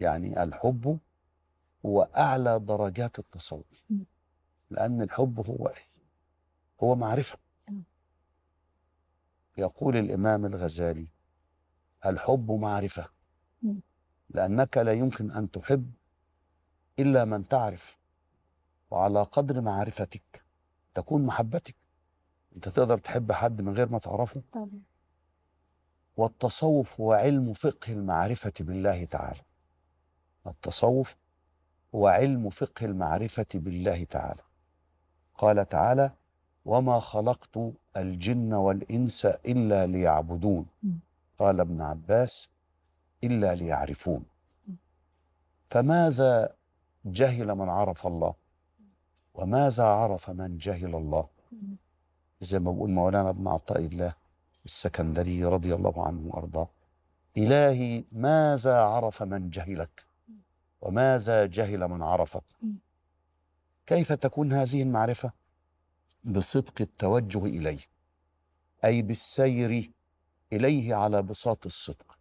يعني الحب هو أعلى درجات التصوف لأن الحب هو إيه؟ هو معرفة يقول الإمام الغزالي الحب معرفة لأنك لا يمكن أن تحب إلا من تعرف وعلى قدر معرفتك تكون محبتك أنت تقدر تحب حد من غير ما تعرفه طبعا والتصوف هو علم فقه المعرفة بالله تعالى التصوف هو علم فقه المعرفة بالله تعالى قال تعالى وما خلقت الجن والإنس إلا ليعبدون قال ابن عباس إلا ليعرفون فماذا جهل من عرف الله وماذا عرف من جهل الله زي ما بقول مولانا ابن عطاء الله السكندري رضي الله عنه وارضاه إلهي ماذا عرف من جهلك وماذا جهل من عرفت كيف تكون هذه المعرفة بصدق التوجه إليه أي بالسير إليه على بساط الصدق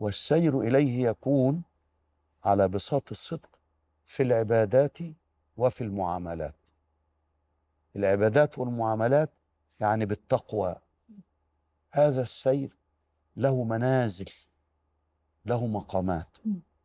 والسير إليه يكون على بساط الصدق في العبادات وفي المعاملات العبادات والمعاملات يعني بالتقوى هذا السير له منازل له مقامات